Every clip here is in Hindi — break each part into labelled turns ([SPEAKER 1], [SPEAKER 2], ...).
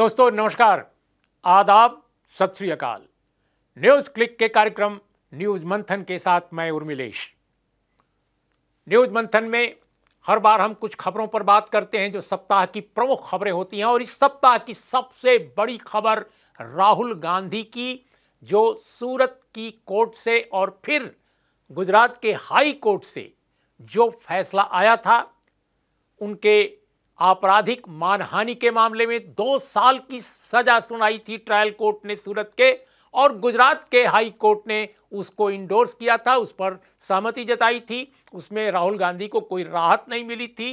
[SPEAKER 1] दोस्तों नमस्कार आदाब सत श्री अकाल न्यूज़ क्लिक के कार्यक्रम न्यूज़ मंथन के साथ मैं उर्मिलेश न्यूज़ मंथन में हर बार हम कुछ खबरों पर बात करते हैं जो सप्ताह की प्रमुख खबरें होती हैं और इस सप्ताह की सबसे बड़ी खबर राहुल गांधी की जो सूरत की कोर्ट से और फिर गुजरात के हाई कोर्ट से जो फैसला आया था उनके आपराधिक मानहानि के मामले में दो साल की सजा सुनाई थी ट्रायल कोर्ट ने सूरत के और गुजरात के हाई कोर्ट ने उसको इंडोर्स किया था उस पर सहमति जताई थी उसमें राहुल गांधी को कोई राहत नहीं मिली थी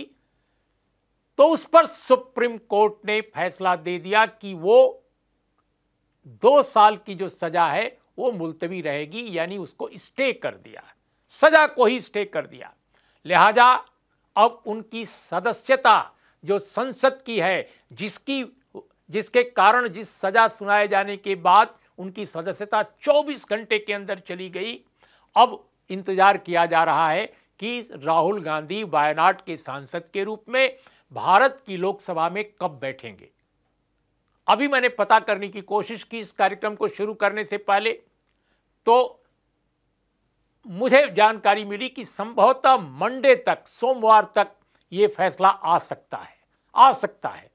[SPEAKER 1] तो उस पर सुप्रीम कोर्ट ने फैसला दे दिया कि वो दो साल की जो सजा है वो मुलतवी रहेगी यानी उसको स्टे कर दिया सजा को ही स्टे कर दिया लिहाजा अब उनकी सदस्यता जो संसद की है जिसकी जिसके कारण जिस सज़ा सुनाए जाने के बाद उनकी सदस्यता 24 घंटे के अंदर चली गई अब इंतज़ार किया जा रहा है कि राहुल गांधी वायनाड के सांसद के रूप में भारत की लोकसभा में कब बैठेंगे अभी मैंने पता करने की कोशिश की इस कार्यक्रम को शुरू करने से पहले तो मुझे जानकारी मिली कि संभवतः मंडे तक सोमवार तक ये फैसला आ सकता है आ सकता है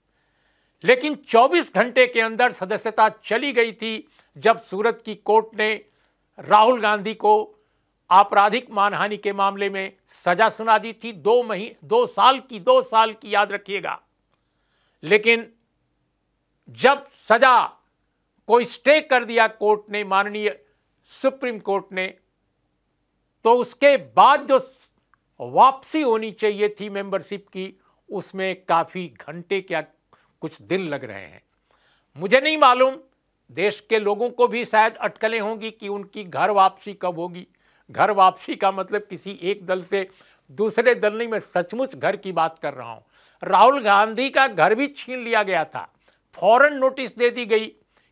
[SPEAKER 1] लेकिन 24 घंटे के अंदर सदस्यता चली गई थी जब सूरत की कोर्ट ने राहुल गांधी को आपराधिक मानहानि के मामले में सजा सुना दी थी दो मही दो साल की दो साल की याद रखिएगा लेकिन जब सजा को स्टे कर दिया कोर्ट ने माननीय सुप्रीम कोर्ट ने तो उसके बाद जो वापसी होनी चाहिए थी मेंबरशिप की उसमें काफ़ी घंटे क्या कुछ दिन लग रहे हैं मुझे नहीं मालूम देश के लोगों को भी शायद अटकलें होंगी कि उनकी घर वापसी कब होगी घर वापसी का मतलब किसी एक दल से दूसरे दल नहीं मैं सचमुच घर की बात कर रहा हूँ राहुल गांधी का घर भी छीन लिया गया था फौरन नोटिस दे दी गई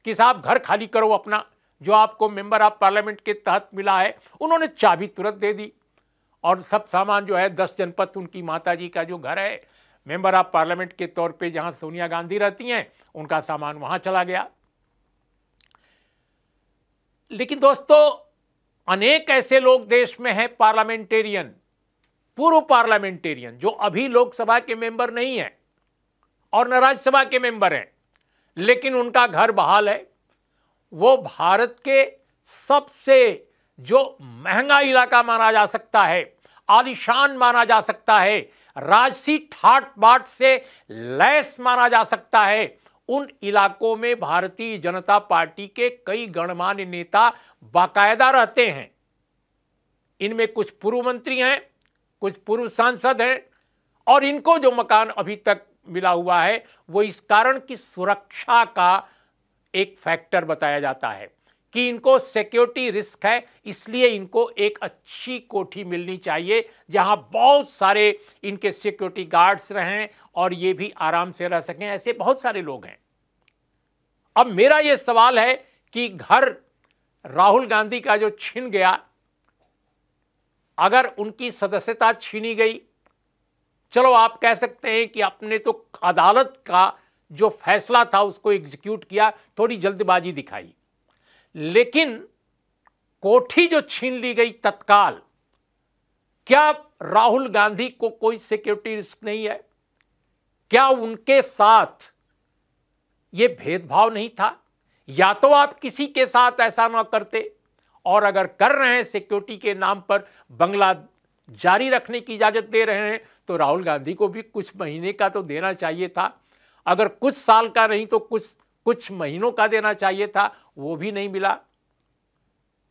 [SPEAKER 1] कि साहब घर खाली करो अपना जो आपको मेंबर ऑफ पार्लियामेंट के तहत मिला है उन्होंने चाबी तुरंत दे दी और सब सामान जो है दस जनपद उनकी माता जी का जो घर है मेंबर ऑफ पार्लियामेंट के तौर पे जहां सोनिया गांधी रहती हैं उनका सामान वहां चला गया लेकिन दोस्तों अनेक ऐसे लोग देश में हैं पार्लियामेंटेरियन पूर्व पार्लियामेंटेरियन जो अभी लोकसभा के मेंबर नहीं है और न राज्यसभा के मेंबर हैं लेकिन उनका घर बहाल है वो भारत के सबसे जो महंगा इलाका माना जा सकता है आलिशान माना जा सकता है राजसी ठाट बाट से लैस माना जा सकता है उन इलाकों में भारतीय जनता पार्टी के कई गणमान्य नेता बाकायदा रहते हैं इनमें कुछ पूर्व मंत्री हैं कुछ पूर्व सांसद हैं और इनको जो मकान अभी तक मिला हुआ है वो इस कारण की सुरक्षा का एक फैक्टर बताया जाता है कि इनको सिक्योरिटी रिस्क है इसलिए इनको एक अच्छी कोठी मिलनी चाहिए जहां बहुत सारे इनके सिक्योरिटी गार्ड्स रहें और ये भी आराम से रह सकें ऐसे बहुत सारे लोग हैं अब मेरा ये सवाल है कि घर राहुल गांधी का जो छीन गया अगर उनकी सदस्यता छीनी गई चलो आप कह सकते हैं कि आपने तो अदालत का जो फैसला था उसको एग्जीक्यूट किया थोड़ी जल्दबाजी दिखाई लेकिन कोठी जो छीन ली गई तत्काल क्या राहुल गांधी को कोई सिक्योरिटी रिस्क नहीं है क्या उनके साथ ये भेदभाव नहीं था या तो आप किसी के साथ ऐसा ना करते और अगर कर रहे हैं सिक्योरिटी के नाम पर बंगला जारी रखने की इजाज़त दे रहे हैं तो राहुल गांधी को भी कुछ महीने का तो देना चाहिए था अगर कुछ साल का नहीं तो कुछ कुछ महीनों का देना चाहिए था वो भी नहीं मिला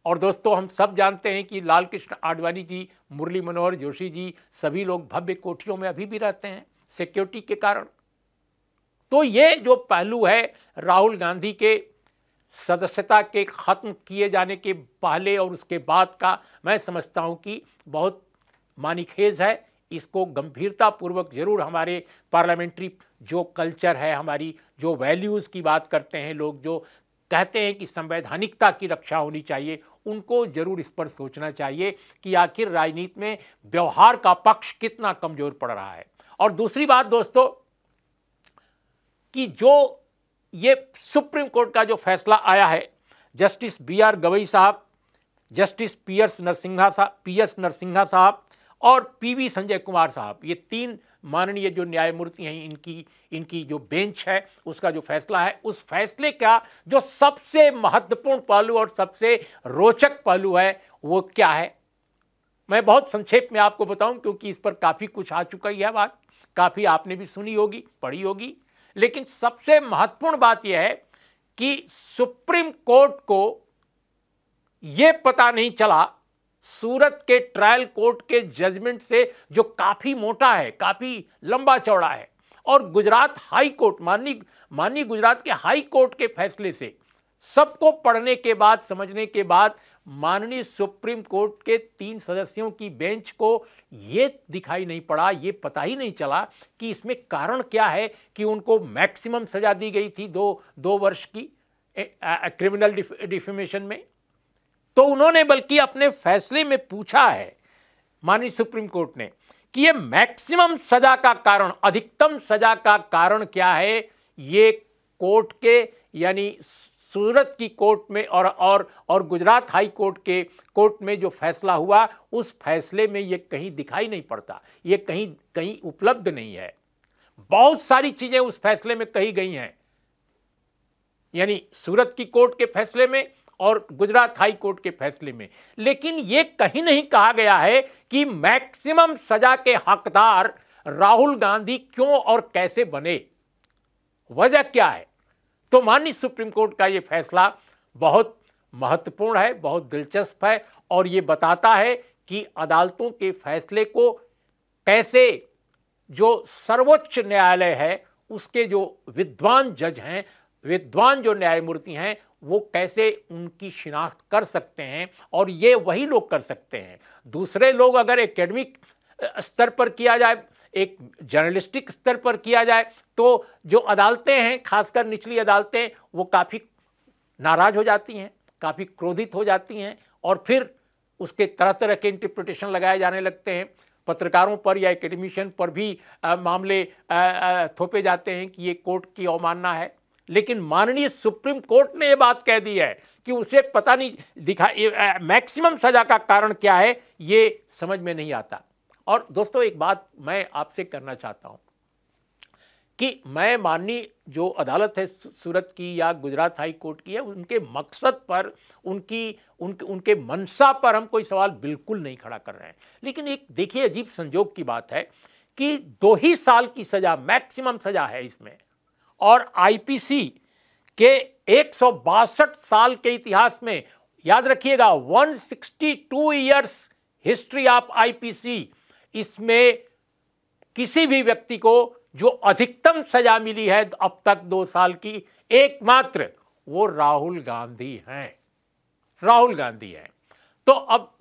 [SPEAKER 1] और दोस्तों हम सब जानते हैं कि लाल कृष्ण आडवाणी जी मुरली मनोहर जोशी जी सभी लोग भव्य कोठियों में अभी भी रहते हैं सिक्योरिटी के कारण तो ये जो पहलू है राहुल गांधी के सदस्यता के ख़त्म किए जाने के पहले और उसके बाद का मैं समझता हूँ कि बहुत मानिखेज है इसको गंभीरतापूर्वक जरूर हमारे पार्लियामेंट्री जो कल्चर है हमारी जो वैल्यूज़ की बात करते हैं लोग जो कहते हैं कि संवैधानिकता की रक्षा होनी चाहिए उनको जरूर इस पर सोचना चाहिए कि आखिर राजनीति में व्यवहार का पक्ष कितना कमज़ोर पड़ रहा है और दूसरी बात दोस्तों कि जो ये सुप्रीम कोर्ट का जो फैसला आया है जस्टिस बी आर गवई साहब जस्टिस पी एस नरसिंहा साहब पी एस नरसिंहा साहब और पीवी संजय कुमार साहब ये तीन माननीय जो न्यायमूर्ति हैं इनकी इनकी जो बेंच है उसका जो फैसला है उस फैसले का जो सबसे महत्वपूर्ण पहलू और सबसे रोचक पहलू है वो क्या है मैं बहुत संक्षेप में आपको बताऊं क्योंकि इस पर काफ़ी कुछ आ चुका ही है बात काफ़ी आपने भी सुनी होगी पढ़ी होगी लेकिन सबसे महत्वपूर्ण बात यह है कि सुप्रीम कोर्ट को ये पता नहीं चला सूरत के ट्रायल कोर्ट के जजमेंट से जो काफी मोटा है काफी लंबा चौड़ा है और गुजरात हाई कोर्ट माननी माननी गुजरात के हाई कोर्ट के फैसले से सबको पढ़ने के बाद समझने के बाद माननीय सुप्रीम कोर्ट के तीन सदस्यों की बेंच को यह दिखाई नहीं पड़ा यह पता ही नहीं चला कि इसमें कारण क्या है कि उनको मैक्सिमम सजा दी गई थी दो दो वर्ष की ए, आ, क्रिमिनल डिफिमेशन में तो उन्होंने बल्कि अपने फैसले में पूछा है माननीय सुप्रीम कोर्ट ने कि ये मैक्सिमम सजा का कारण अधिकतम सजा का कारण क्या है ये कोर्ट के यानी सूरत की कोर्ट में और और और गुजरात हाई कोर्ट के कोर्ट में जो फैसला हुआ उस फैसले में ये कहीं दिखाई नहीं पड़ता ये कहीं कहीं उपलब्ध नहीं है बहुत सारी चीज़ें उस फैसले में कही गई हैं यानी सूरत की कोर्ट के फैसले में और गुजरात हाई कोर्ट के फैसले में लेकिन ये कहीं नहीं कहा गया है कि मैक्सिमम सजा के हकदार राहुल गांधी क्यों और कैसे बने वजह क्या है तो माननीय सुप्रीम कोर्ट का यह फैसला बहुत महत्वपूर्ण है बहुत दिलचस्प है और यह बताता है कि अदालतों के फैसले को कैसे जो सर्वोच्च न्यायालय है उसके जो विद्वान जज हैं विद्वान जो न्यायमूर्ति हैं वो कैसे उनकी शिनाख्त कर सकते हैं और ये वही लोग कर सकते हैं दूसरे लोग अगर एकेडमिक स्तर पर किया जाए एक जर्नलिस्टिक स्तर पर किया जाए तो जो अदालतें हैं खासकर निचली अदालतें वो काफ़ी नाराज़ हो जाती हैं काफ़ी क्रोधित हो जाती हैं और फिर उसके तरह तरह के इंटरप्रिटेशन लगाए जाने लगते हैं पत्रकारों पर या एकेडमिशन पर भी आ, मामले आ, आ, थोपे जाते हैं कि ये कोर्ट की अवमानना है लेकिन माननीय सुप्रीम कोर्ट ने यह बात कह दी है कि उसे पता नहीं दिखा मैक्सिमम सजा का कारण क्या है ये समझ में नहीं आता और दोस्तों एक बात मैं आपसे करना चाहता हूं कि मैं माननीय जो अदालत है सूरत की या गुजरात हाई कोर्ट की है उनके मकसद पर उनकी उनके उनके मनसा पर हम कोई सवाल बिल्कुल नहीं खड़ा कर रहे हैं लेकिन एक देखिए अजीब संजोग की बात है कि दो ही साल की सज़ा मैक्सिमम सज़ा है इसमें और आईपीसी के एक साल के इतिहास में याद रखिएगा 162 ईयर्स हिस्ट्री ऑफ आईपीसी इसमें किसी भी व्यक्ति को जो अधिकतम सजा मिली है अब तक दो साल की एकमात्र वो राहुल गांधी हैं राहुल गांधी हैं तो अब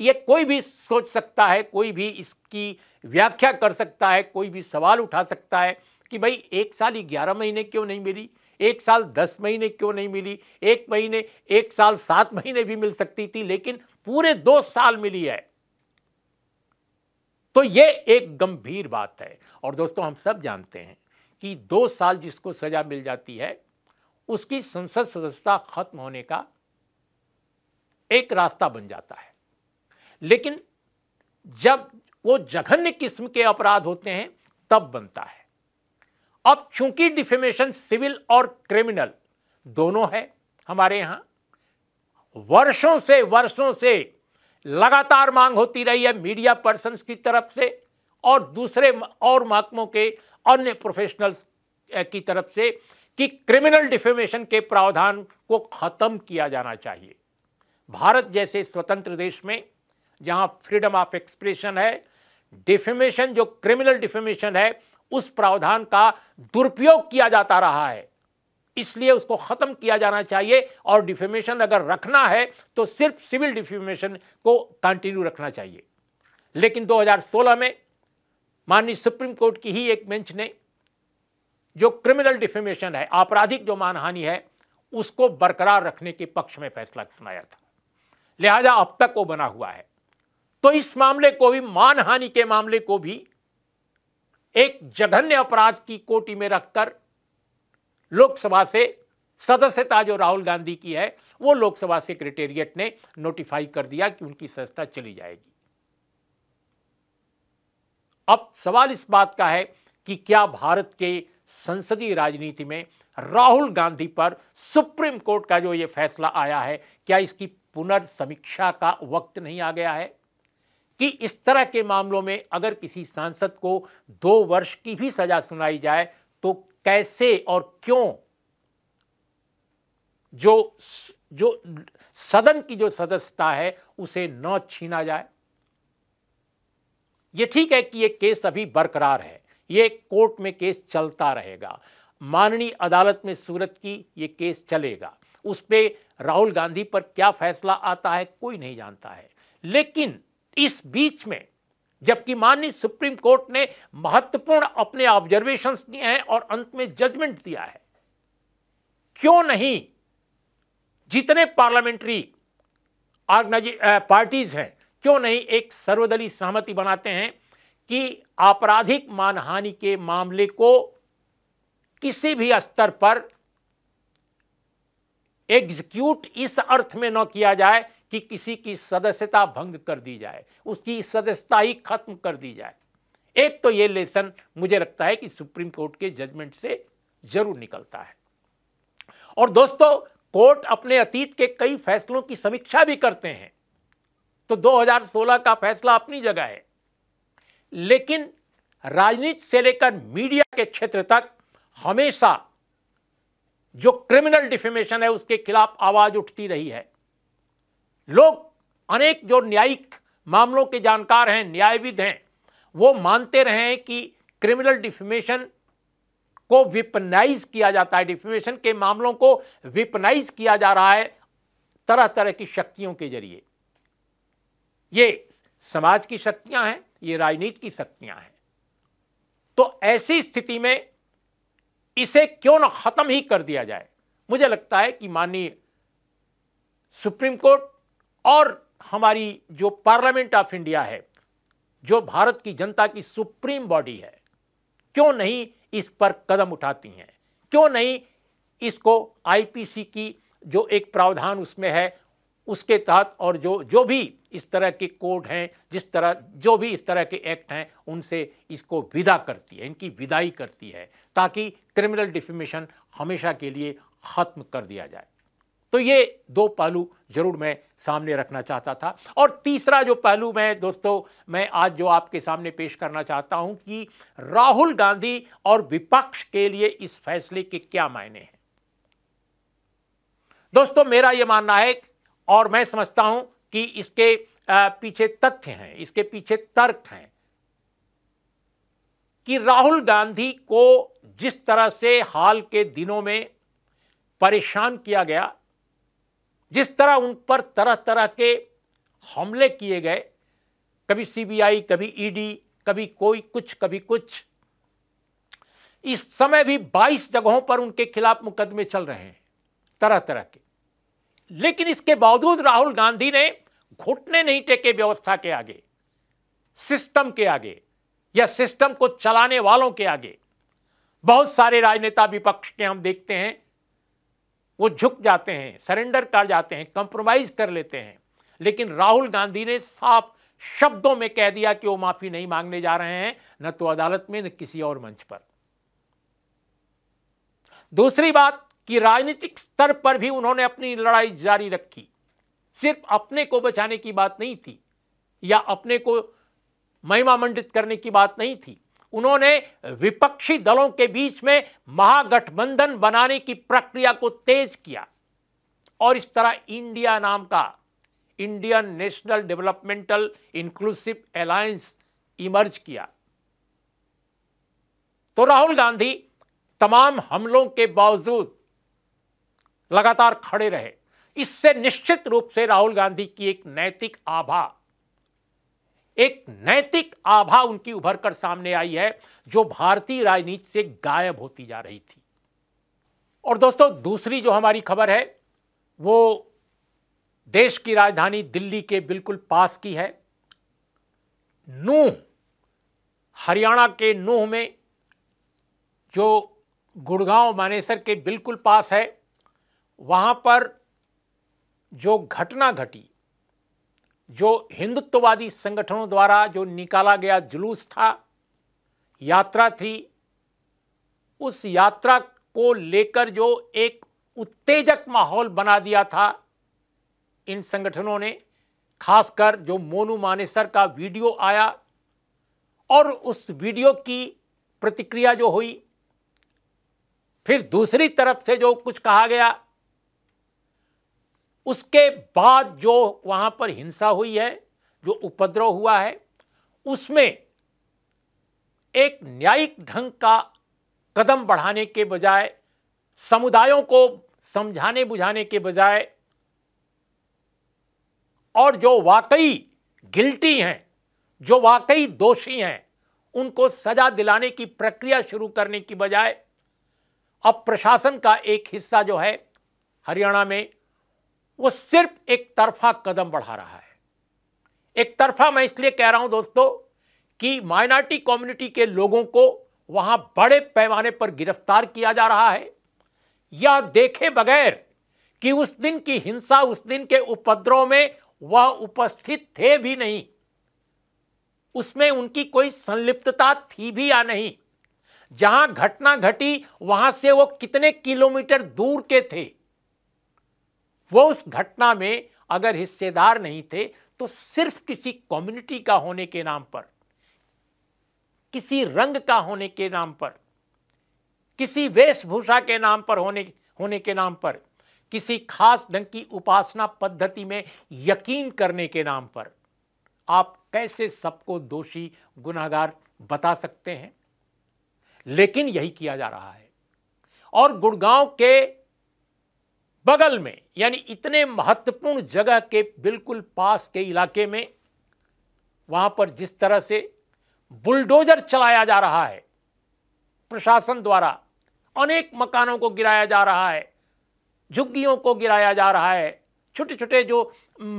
[SPEAKER 1] ये कोई भी सोच सकता है कोई भी इसकी व्याख्या कर सकता है कोई भी सवाल उठा सकता है कि भाई एक साल ग्यारह महीने क्यों नहीं मिली एक साल दस महीने क्यों नहीं मिली एक महीने एक साल सात महीने भी मिल सकती थी लेकिन पूरे दो साल मिली है तो यह एक गंभीर बात है और दोस्तों हम सब जानते हैं कि दो साल जिसको सजा मिल जाती है उसकी संसद सदस्यता खत्म होने का एक रास्ता बन जाता है लेकिन जब वो जघन्य किस्म के अपराध होते हैं तब बनता है अब चूंकि डिफेमेशन सिविल और क्रिमिनल दोनों है हमारे यहां वर्षों से वर्षों से लगातार मांग होती रही है मीडिया पर्सन की तरफ से और दूसरे और महकमों के अन्य प्रोफेशनल्स की तरफ से कि क्रिमिनल डिफेमेशन के प्रावधान को खत्म किया जाना चाहिए भारत जैसे स्वतंत्र देश में जहां फ्रीडम ऑफ एक्सप्रेशन है डिफेमेशन जो क्रिमिनल डिफेमेशन है उस प्रावधान का दुरुपयोग किया जाता रहा है इसलिए उसको ख़त्म किया जाना चाहिए और डिफेमेशन अगर रखना है तो सिर्फ सिविल डिफेमेशन को कंटिन्यू रखना चाहिए लेकिन 2016 में माननीय सुप्रीम कोर्ट की ही एक बेंच ने जो क्रिमिनल डिफेमेशन है आपराधिक जो मानहानि है उसको बरकरार रखने के पक्ष में फैसला सुनाया था लिहाजा अब तक वो बना हुआ है तो इस मामले को भी मानहानि के मामले को भी एक जघन्य अपराध की कोटि में रखकर लोकसभा से सदस्यता जो राहुल गांधी की है वो लोकसभा सेक्रेटेरिएट ने नोटिफाई कर दिया कि उनकी संस्था चली जाएगी अब सवाल इस बात का है कि क्या भारत के संसदीय राजनीति में राहुल गांधी पर सुप्रीम कोर्ट का जो ये फैसला आया है क्या इसकी पुनर्समीक्षा का वक्त नहीं आ गया है कि इस तरह के मामलों में अगर किसी सांसद को दो वर्ष की भी सजा सुनाई जाए तो कैसे और क्यों जो जो सदन की जो सदस्यता है उसे न छीना जाए यह ठीक है कि यह केस अभी बरकरार है यह कोर्ट में केस चलता रहेगा माननीय अदालत में सूरत की यह केस चलेगा उस पर राहुल गांधी पर क्या फैसला आता है कोई नहीं जानता है लेकिन इस बीच में जबकि माननीय सुप्रीम कोर्ट ने महत्वपूर्ण अपने ऑब्जर्वेशन दिए हैं और अंत में जजमेंट दिया है क्यों नहीं जितने पार्लियामेंट्री पार्टीज हैं क्यों नहीं एक सर्वदलीय सहमति बनाते हैं कि आपराधिक मानहानि के मामले को किसी भी स्तर पर एग्जीक्यूट इस अर्थ में न किया जाए कि किसी की सदस्यता भंग कर दी जाए उसकी सदस्यता ही खत्म कर दी जाए एक तो ये लेसन मुझे लगता है कि सुप्रीम कोर्ट के जजमेंट से जरूर निकलता है और दोस्तों कोर्ट अपने अतीत के कई फैसलों की समीक्षा भी करते हैं तो 2016 का फैसला अपनी जगह है लेकिन राजनीति से लेकर मीडिया के क्षेत्र तक हमेशा जो क्रिमिनल डिफेमेशन है उसके खिलाफ आवाज उठती रही है लोग अनेक जो न्यायिक मामलों के जानकार हैं न्यायविद हैं वो मानते रहे हैं कि क्रिमिनल डिफिमेशन को विपनाइज किया जाता है डिफिमेशन के मामलों को विपनाइज किया जा रहा है तरह तरह की शक्तियों के जरिए ये समाज की शक्तियां हैं ये राजनीति की शक्तियां हैं तो ऐसी स्थिति में इसे क्यों ना खत्म ही कर दिया जाए मुझे लगता है कि माननीय सुप्रीम कोर्ट और हमारी जो पार्लियामेंट ऑफ इंडिया है जो भारत की जनता की सुप्रीम बॉडी है क्यों नहीं इस पर कदम उठाती हैं क्यों नहीं इसको आईपीसी की जो एक प्रावधान उसमें है उसके तहत और जो जो भी इस तरह के कोड हैं जिस तरह जो भी इस तरह के एक्ट हैं उनसे इसको विदा करती है इनकी विदाई करती है ताकि क्रिमिनल डिफिमेशन हमेशा के लिए ख़त्म कर दिया जाए तो ये दो पहलू जरूर मैं सामने रखना चाहता था और तीसरा जो पहलू मैं दोस्तों मैं आज जो आपके सामने पेश करना चाहता हूं कि राहुल गांधी और विपक्ष के लिए इस फैसले के क्या मायने हैं दोस्तों मेरा यह मानना है और मैं समझता हूं कि इसके पीछे तथ्य हैं इसके पीछे तर्क हैं कि राहुल गांधी को जिस तरह से हाल के दिनों में परेशान किया गया जिस तरह उन पर तरह तरह के हमले किए गए कभी सीबीआई कभी ईडी e कभी कोई कुछ कभी कुछ इस समय भी 22 जगहों पर उनके खिलाफ मुकदमे चल रहे हैं तरह तरह के लेकिन इसके बावजूद राहुल गांधी ने घुटने नहीं टेके व्यवस्था के आगे सिस्टम के आगे या सिस्टम को चलाने वालों के आगे बहुत सारे राजनेता विपक्ष के हम देखते हैं वो झुक जाते हैं सरेंडर कर जाते हैं कंप्रोमाइज कर लेते हैं लेकिन राहुल गांधी ने साफ शब्दों में कह दिया कि वो माफी नहीं मांगने जा रहे हैं न तो अदालत में न किसी और मंच पर दूसरी बात कि राजनीतिक स्तर पर भी उन्होंने अपनी लड़ाई जारी रखी सिर्फ अपने को बचाने की बात नहीं थी या अपने को महिमा मंडित करने की बात नहीं थी उन्होंने विपक्षी दलों के बीच में महागठबंधन बनाने की प्रक्रिया को तेज किया और इस तरह इंडिया नाम का Indian national developmental inclusive alliance emerge किया तो राहुल गांधी तमाम हमलों के बावजूद लगातार खड़े रहे इससे निश्चित रूप से राहुल गांधी की एक नैतिक आभा एक नैतिक आभा उनकी उभर कर सामने आई है जो भारतीय राजनीति से गायब होती जा रही थी और दोस्तों दूसरी जो हमारी खबर है वो देश की राजधानी दिल्ली के बिल्कुल पास की है नूह हरियाणा के नूह में जो गुड़गांव मानेसर के बिल्कुल पास है वहाँ पर जो घटना घटी जो हिंदुत्ववादी संगठनों द्वारा जो निकाला गया जुलूस था यात्रा थी उस यात्रा को लेकर जो एक उत्तेजक माहौल बना दिया था इन संगठनों ने खासकर जो मोनू मानेसर का वीडियो आया और उस वीडियो की प्रतिक्रिया जो हुई फिर दूसरी तरफ से जो कुछ कहा गया उसके बाद जो वहां पर हिंसा हुई है जो उपद्रव हुआ है उसमें एक न्यायिक ढंग का कदम बढ़ाने के बजाय समुदायों को समझाने बुझाने के बजाय और जो वाकई गिल्टी हैं जो वाकई दोषी हैं उनको सजा दिलाने की प्रक्रिया शुरू करने की बजाय अब प्रशासन का एक हिस्सा जो है हरियाणा में वो सिर्फ एक तरफा कदम बढ़ा रहा है एक तरफा मैं इसलिए कह रहा हूं दोस्तों कि माइनॉरिटी कम्युनिटी के लोगों को वहां बड़े पैमाने पर गिरफ्तार किया जा रहा है या देखे बगैर कि उस दिन की हिंसा उस दिन के उपद्रव में वह उपस्थित थे भी नहीं उसमें उनकी कोई संलिप्तता थी भी या नहीं जहां घटना घटी वहां से वो कितने किलोमीटर दूर के थे वो उस घटना में अगर हिस्सेदार नहीं थे तो सिर्फ किसी कम्युनिटी का होने के नाम पर किसी रंग का होने के नाम पर किसी वेशभूषा के नाम पर होने होने के नाम पर किसी खास ढंग की उपासना पद्धति में यकीन करने के नाम पर आप कैसे सबको दोषी गुनाहगार बता सकते हैं लेकिन यही किया जा रहा है और गुड़गांव के बगल में यानी इतने महत्वपूर्ण जगह के बिल्कुल पास के इलाके में वहां पर जिस तरह से बुलडोजर चलाया जा रहा है प्रशासन द्वारा अनेक मकानों को गिराया जा रहा है झुग्गियों को गिराया जा रहा है छोटे छोटे जो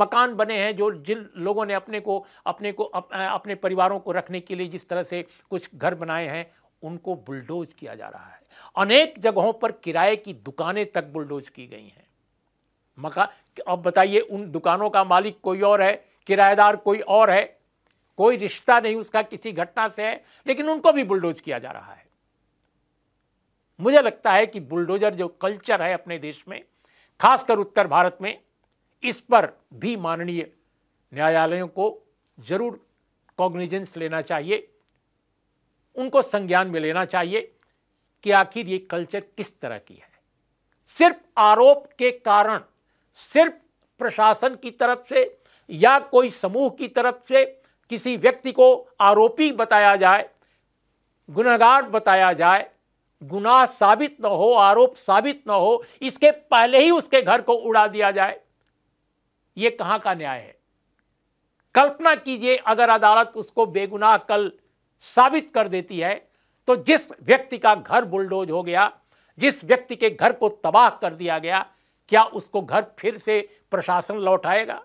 [SPEAKER 1] मकान बने हैं जो जिन लोगों ने अपने को अपने को अप, अपने परिवारों को रखने के लिए जिस तरह से कुछ घर बनाए हैं उनको बुलडोज किया जा रहा है अनेक जगहों पर किराए की दुकानें तक बुलडोज की गई हैं मका अब बताइए उन दुकानों का मालिक कोई और है किराएदार कोई और है कोई रिश्ता नहीं उसका किसी घटना से है लेकिन उनको भी बुलडोज किया जा रहा है मुझे लगता है कि बुलडोजर जो कल्चर है अपने देश में खासकर उत्तर भारत में इस पर भी माननीय न्यायालयों को जरूर कॉग्निजेंस लेना चाहिए उनको संज्ञान में लेना चाहिए कि आखिर ये कल्चर किस तरह की है सिर्फ आरोप के कारण सिर्फ प्रशासन की तरफ से या कोई समूह की तरफ से किसी व्यक्ति को आरोपी बताया जाए गुनागार बताया जाए गुनाह साबित न हो आरोप साबित न हो इसके पहले ही उसके घर को उड़ा दिया जाए यह कहां का न्याय है कल्पना कीजिए अगर अदालत उसको बेगुनाह कल साबित कर देती है तो जिस व्यक्ति का घर बुलडोज हो गया जिस व्यक्ति के घर को तबाह कर दिया गया क्या उसको घर फिर से प्रशासन लौटाएगा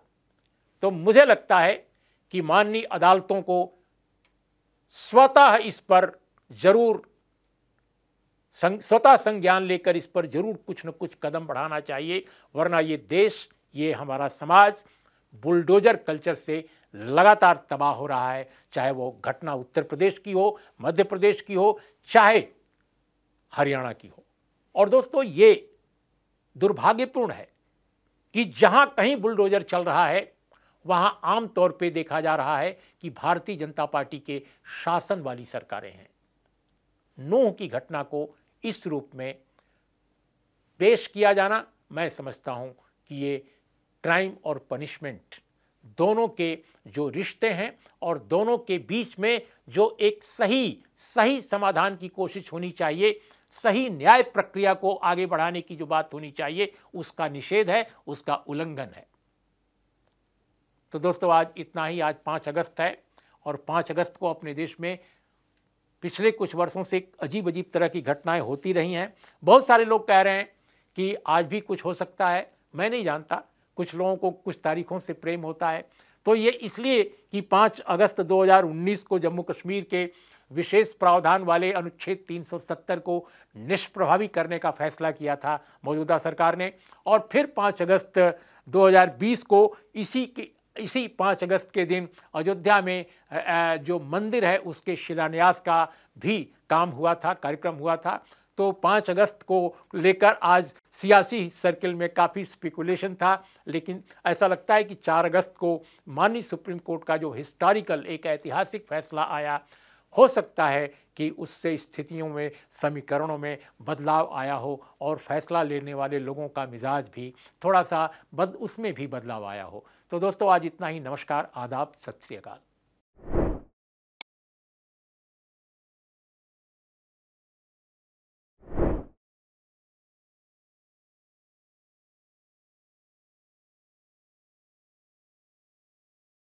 [SPEAKER 1] तो मुझे लगता है कि माननीय अदालतों को स्वतः इस पर जरूर संग, स्वतः संज्ञान लेकर इस पर जरूर कुछ न कुछ कदम बढ़ाना चाहिए वरना ये देश ये हमारा समाज बुलडोजर कल्चर से लगातार तबाह हो रहा है चाहे वो घटना उत्तर प्रदेश की हो मध्य प्रदेश की हो चाहे हरियाणा की हो और दोस्तों ये दुर्भाग्यपूर्ण है कि जहां कहीं बुलडोजर चल रहा है वहां आमतौर पे देखा जा रहा है कि भारतीय जनता पार्टी के शासन वाली सरकारें हैं नूह की घटना को इस रूप में पेश किया जाना मैं समझता हूं कि ये क्राइम और पनिशमेंट दोनों के जो रिश्ते हैं और दोनों के बीच में जो एक सही सही समाधान की कोशिश होनी चाहिए सही न्याय प्रक्रिया को आगे बढ़ाने की जो बात होनी चाहिए उसका निषेध है उसका उल्लंघन है तो दोस्तों आज इतना ही आज पाँच अगस्त है और पाँच अगस्त को अपने देश में पिछले कुछ वर्षों से अजीब अजीब तरह की घटनाएं होती रही हैं बहुत सारे लोग कह रहे हैं कि आज भी कुछ हो सकता है मैं नहीं जानता कुछ लोगों को कुछ तारीखों से प्रेम होता है तो ये इसलिए कि 5 अगस्त 2019 को जम्मू कश्मीर के विशेष प्रावधान वाले अनुच्छेद 370 को निष्प्रभावी करने का फैसला किया था मौजूदा सरकार ने और फिर 5 अगस्त 2020 को इसी के इसी 5 अगस्त के दिन अयोध्या में जो मंदिर है उसके शिलान्यास का भी काम हुआ था कार्यक्रम हुआ था तो 5 अगस्त को लेकर आज सियासी सर्किल में काफ़ी स्पेकुलेशन था लेकिन ऐसा लगता है कि 4 अगस्त को माननीय सुप्रीम कोर्ट का जो हिस्टोरिकल एक ऐतिहासिक फैसला आया हो सकता है कि उससे स्थितियों में समीकरणों में बदलाव आया हो और फैसला लेने वाले लोगों का मिजाज भी थोड़ा सा बद उसमें भी बदलाव आया हो तो दोस्तों आज इतना ही नमस्कार आदाब सत श्रीकाल